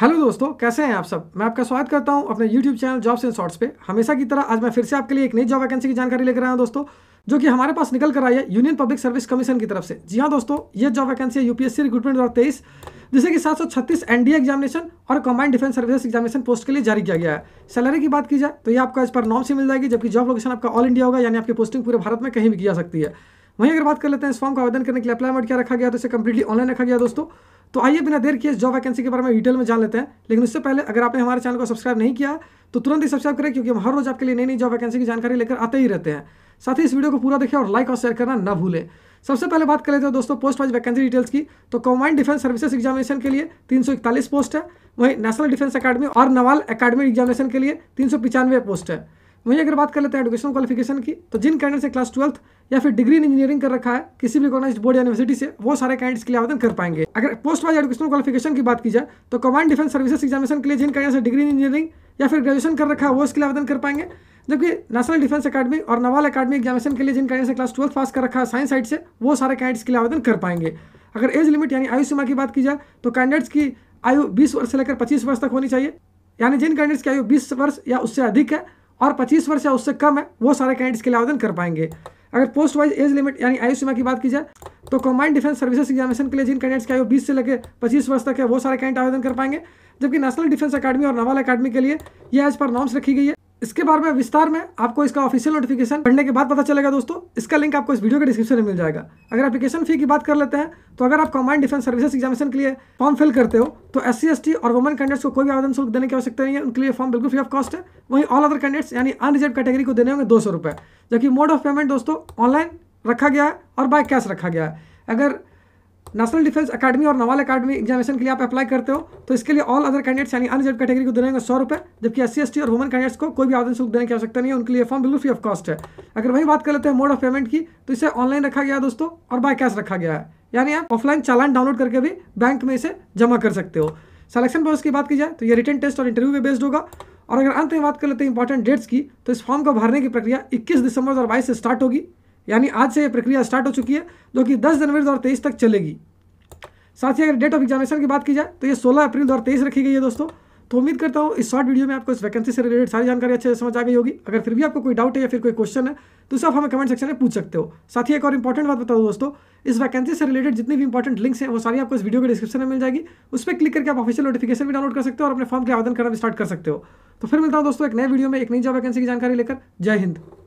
hello दोस्तों कैसे हैं आप सब मैं आपका स्वागत करता हूं अपने YouTube channel jobs and shorts पे हमेशा की तरह आज मैं फिर से आपके लिए एक नई जॉब वैकेंसी की जानकारी लेकर आया हूं दोस्तों जो कि हमारे पास निकल कर आई है यूनियन पब्लिक सर्विस कमीशन की तरफ से जी हाँ दोस्तों ये जॉब वैकेंसी है यूपीएससी रिक्रूटमेंट दो तेईस जिसे कि सात सौ छत्तीस एनडीए एग्जामिनेशन और combined defence service examination post के लिए जारी किया गया है सैलरी की बात की जाए तो ये आपको इस पर नॉम से मिल जाएगी जबकि जॉब लोकेशन आपका ऑल इंडिया होगा यानी आपकी पोस्टिंग पूरे भारत में कहीं भी की जा सकती है वहीं अगर बात कर लेते हैं इस फॉर्म का आवेदन करने के लिए अप्लाई मोड क्या रखा गया तो इसे कंप्लीटली ऑनलाइन रखा गया दोस्तों तो आइए बिना देर किए जॉब वैकेंसी के बारे में डिटेल में जान लेते हैं लेकिन उससे पहले अगर आपने हमारे चैनल को सब्सक्राइब नहीं किया तो तुरंत ही सब्सक्राइब करें क्योंकि हम हर रोज आपके लिए नई नई जॉब वैकेंसी की जानकारी लेकर आते ही रहते हैं साथ ही इस वीडियो को पूरा देखें और लाइक और शेयर करना ना भूलें सबसे पहले बात कर लेते हैं दोस्तों पोस्ट वाइज वैकेंसी डिटेल्स की तो कॉम्बाइंड डिफेंस सर्विसेज एग्जामिनेशन के लिए तीन पोस्ट है वहीं नेशनल डिफेंस अकाडमी और नवाल अकेडमी एग्जामिनेशन के लिए तीन पोस्ट है वहीं अगर बात कर लेते हैं एडुकेशन क्वालिफिकेशन की तो जिन कैंडिडेट्स से क्लास ट्वेल्थ या फिर डिग्री इन इंजीनियरिंग कर रखा है किसी भी रिकॉर्नाइज बोर्ड यूनिवर्सिटी से वो सारे कैंडिडेट्स के लिए आवेदन कर पाएंगे अगर पोस्ट वाइज एडुकेशन क्वालिफिकेशन की बात की जाए तो कमांड डिफेंस सर्विसेज एग्जामिनेशन के लिए जिन कैंडिडेट्स से डिग्री इन इंजीनियरिंग या फिर ग्रेजुएशन कर रखा है वो इसके लिए आवेदन कर पाएंगे जबकि नेशनल डिफेंस अकेडमी और नवाल अकाडमी एग्जामिनेशन के लिए जिन कैंडिडेट्स से क्लास ट्वेल्थ पास कर रखा है साइंस साइड से वो सारे कैंडिडेट्स के लिए आवेदन कर पाएंगे अगर एज लिमिट यानी आयु सीमा की बात की जाए तो कैंडिडेट्स की आयु बीस वर्ष से लेकर पच्चीस वर्ष तक होनी चाहिए यानी जिन कैंडिडेट्स की आयु बीस वर्ष या उससे अधिक है और 25 वर्ष या उससे कम है वो सारे कैंडिडेट्स के लिए आवेदन कर पाएंगे अगर पोस्ट वाइज एज लिमिट यानी आयु सीमा की बात की जाए तो कम्बाइंड डिफेंस सर्विसेज एग्जामिनेशन के लिए जिन कैंडिडेट्स की आयु बीस से लेकर पच्चीस वर्ष तक है वो सारे कैंडिडेट आवेदन कर पाएंगे जबकि नेशनल डिफेंस अकाडमी और नवाल अकाडमी के लिए यह एज पर नॉर्म्स रखी गई है इसके बारे में विस्तार में आपको इसका ऑफिशियल नोटिफिकेशन पढ़ने के बाद पता चलेगा दोस्तों इसका लिंक आपको इस वीडियो के डिस्क्रिप्शन में मिल जाएगा अगर एप्लीकेशन फी की बात कर लेते हैं तो अगर आप कॉमन डिफेंस सर्विसेज एग्जामिनेशन के लिए फॉर्म फिल करते हो तो एस सी और वुमन कैंडिडेट्स को कोई भी आवेदन शुल्क देने की आवश्यकता नहीं है उनके लिए फॉर्म बिल्कुल फ्री ऑफ कॉस्ट है वहीं ऑल अदर कैंडिडेट्स यानी अनरिजर्व कैटेगरी को देने होंगे दो सौ जबकि मोड ऑफ पेमेंट दोस्तों ऑनलाइन रखा गया है और बाय कैश रखा गया है अगर नेशनल डिफेंस अकेडमी और नवाल अकेडमी एग्जामिनेशन के लिए आप अप्लाई करते हो तो इसके लिए ऑल अदर कैंडिडेट्स यानी अनरिजर्व कैटेगरी को देने सौ रुपये जबकि एस सी और वुमन कैंडिडेट्स को कोई भी आवेदन शुल्क देने की आवश्यकता नहीं है उनके लिए फॉर्म बिल्कुल फ्री ऑफ कॉस्ट है अगर वही बात कर लेते हैं मोड ऑफ पेमेंट की तो इसे ऑनलाइन रखा गया है दोस्तों और बाय कैश रखा गया है यानी आप ऑफलाइन चालान डाउनलोड करके भी बैंक में इसे जमा कर सकते हो सिलेक्शन प्रोसेस की बात की जाए तो ये रिटर्न टेस्ट और इंटरव्यू पे बेस्ड होगा और अगर अंत में बात कर लेते हैं इंपॉर्टेंट डेट्स की तो इस फॉर्म को भरने की प्रक्रिया 21 दिसंबर 2022 से स्टार्ट होगी यानी आज से ये प्रक्रिया स्टार्ट हो चुकी है जो कि दस जनवरी दो तक चलेगी साथ ही अगर डेट ऑफ एग्जामिनेशन की बात की जाए तो ये सोलह अप्रैल दो रखी गई है दोस्तों तो उम्मीद करता हूँ इस शॉर्ट वीडियो में आपको इस वैकेंसी से रिलेटेड सारी जानकारी अच्छे से समझ आ गई होगी अगर फिर भी आपको कोई डाउट है या फिर कोई क्वेश्चन है तो उसे आप हमें कमेंट सेक्शन में पूछ सकते हो साथ ही एक और इंपॉर्टेंट बात बता दोस्तों इस वैकेंसी से रिलेटेड जितनी भी इंपॉर्टेंट लिंक्स हैं वो सारी आपको इस वीडियो के डिस्क्रिप्शन में मिल जाएगी उस पर क्लिक करके आप ऑफिशियल नोटिफिकेशन भी डाउनलोड कर सकते हो और अपने फॉर्म के आवेदन करना स्टार्ट कर सकते हो तो फिर मिलता हूँ दोस्तों एक नए वीडियो में एक नई जॉब वैकेंसी की जानकारी लेकर जय हिंद